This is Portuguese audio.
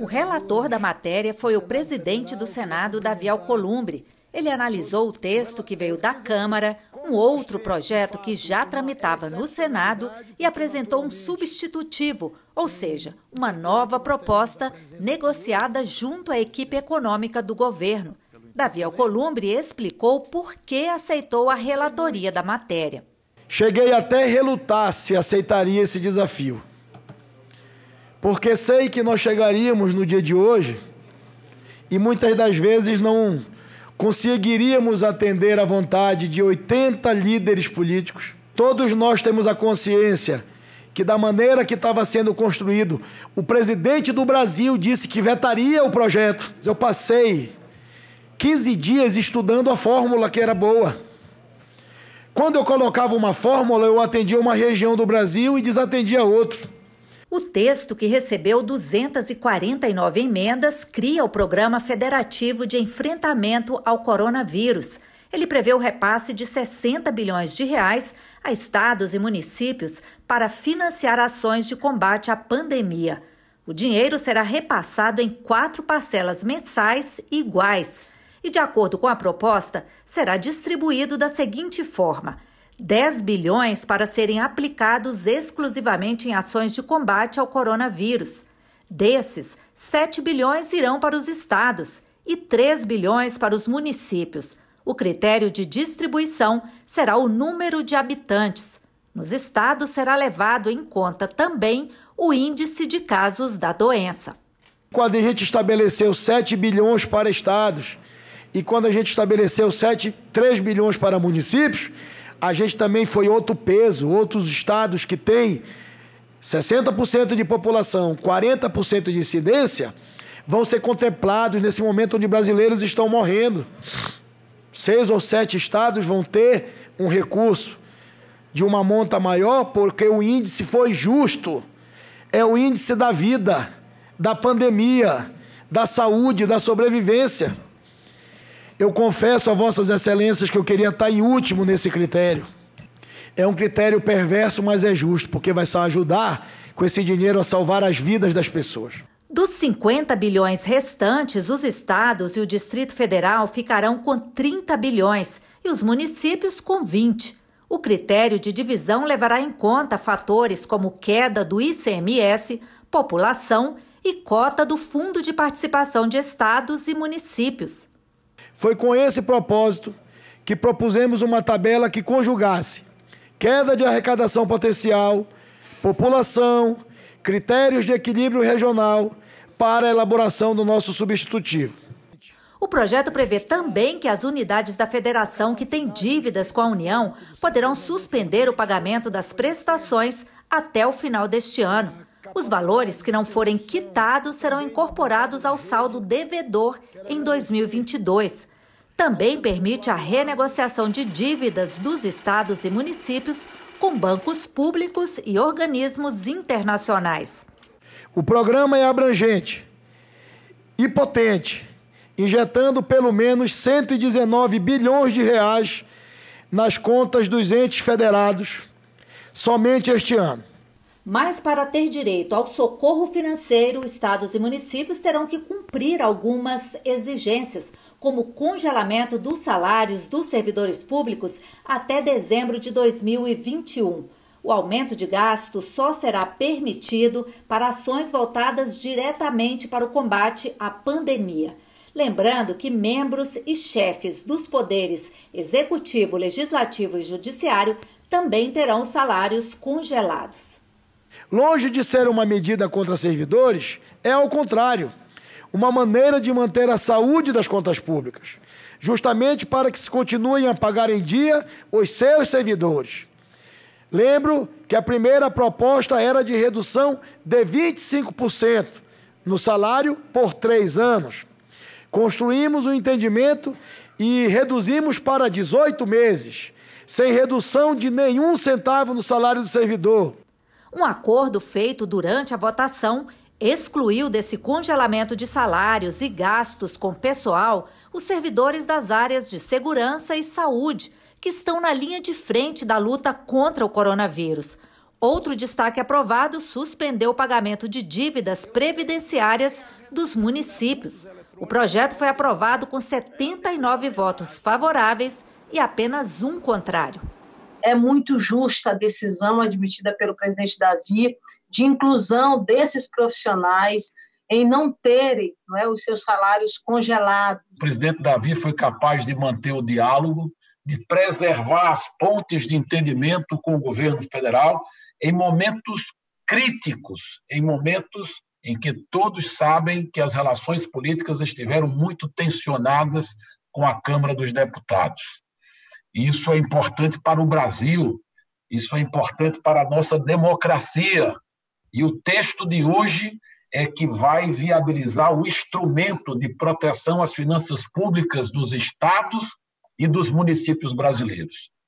O relator da matéria foi o presidente do Senado, Davi Alcolumbre. Ele analisou o texto que veio da Câmara, um outro projeto que já tramitava no Senado e apresentou um substitutivo, ou seja, uma nova proposta negociada junto à equipe econômica do governo. Davi Alcolumbre explicou por que aceitou a relatoria da matéria. Cheguei até a relutar se aceitaria esse desafio porque sei que nós chegaríamos no dia de hoje e muitas das vezes não conseguiríamos atender à vontade de 80 líderes políticos. Todos nós temos a consciência que, da maneira que estava sendo construído, o presidente do Brasil disse que vetaria o projeto. Eu passei 15 dias estudando a fórmula que era boa. Quando eu colocava uma fórmula, eu atendia uma região do Brasil e desatendia outra. O texto, que recebeu 249 emendas, cria o Programa Federativo de Enfrentamento ao Coronavírus. Ele prevê o repasse de 60 bilhões de reais a estados e municípios para financiar ações de combate à pandemia. O dinheiro será repassado em quatro parcelas mensais iguais e, de acordo com a proposta, será distribuído da seguinte forma: 10 bilhões para serem aplicados exclusivamente em ações de combate ao coronavírus. Desses, 7 bilhões irão para os estados e 3 bilhões para os municípios. O critério de distribuição será o número de habitantes. Nos estados será levado em conta também o índice de casos da doença. Quando a gente estabeleceu 7 bilhões para estados e quando a gente estabeleceu 7, 3 bilhões para municípios, a gente também foi outro peso, outros estados que têm 60% de população, 40% de incidência, vão ser contemplados nesse momento onde brasileiros estão morrendo. Seis ou sete estados vão ter um recurso de uma monta maior, porque o índice foi justo. É o índice da vida, da pandemia, da saúde, da sobrevivência. Eu confesso a vossas excelências que eu queria estar em último nesse critério. É um critério perverso, mas é justo, porque vai só ajudar com esse dinheiro a salvar as vidas das pessoas. Dos 50 bilhões restantes, os estados e o Distrito Federal ficarão com 30 bilhões e os municípios com 20. O critério de divisão levará em conta fatores como queda do ICMS, população e cota do Fundo de Participação de Estados e Municípios. Foi com esse propósito que propusemos uma tabela que conjugasse queda de arrecadação potencial, população, critérios de equilíbrio regional para a elaboração do nosso substitutivo. O projeto prevê também que as unidades da federação que têm dívidas com a União poderão suspender o pagamento das prestações até o final deste ano. Os valores que não forem quitados serão incorporados ao saldo devedor em 2022. Também permite a renegociação de dívidas dos estados e municípios com bancos públicos e organismos internacionais. O programa é abrangente e potente, injetando pelo menos 119 bilhões de reais nas contas dos entes federados somente este ano. Mas para ter direito ao socorro financeiro, estados e municípios terão que cumprir algumas exigências, como congelamento dos salários dos servidores públicos até dezembro de 2021. O aumento de gasto só será permitido para ações voltadas diretamente para o combate à pandemia. Lembrando que membros e chefes dos poderes executivo, legislativo e judiciário também terão salários congelados. Longe de ser uma medida contra servidores, é ao contrário, uma maneira de manter a saúde das contas públicas, justamente para que se continuem a pagar em dia os seus servidores. Lembro que a primeira proposta era de redução de 25% no salário por três anos. Construímos o um entendimento e reduzimos para 18 meses, sem redução de nenhum centavo no salário do servidor um acordo feito durante a votação excluiu desse congelamento de salários e gastos com pessoal os servidores das áreas de segurança e saúde, que estão na linha de frente da luta contra o coronavírus. Outro destaque aprovado suspendeu o pagamento de dívidas previdenciárias dos municípios. O projeto foi aprovado com 79 votos favoráveis e apenas um contrário é muito justa a decisão admitida pelo presidente Davi de inclusão desses profissionais em não terem não é, os seus salários congelados. O presidente Davi foi capaz de manter o diálogo, de preservar as pontes de entendimento com o governo federal em momentos críticos, em momentos em que todos sabem que as relações políticas estiveram muito tensionadas com a Câmara dos Deputados. Isso é importante para o Brasil, isso é importante para a nossa democracia. E o texto de hoje é que vai viabilizar o instrumento de proteção às finanças públicas dos estados e dos municípios brasileiros.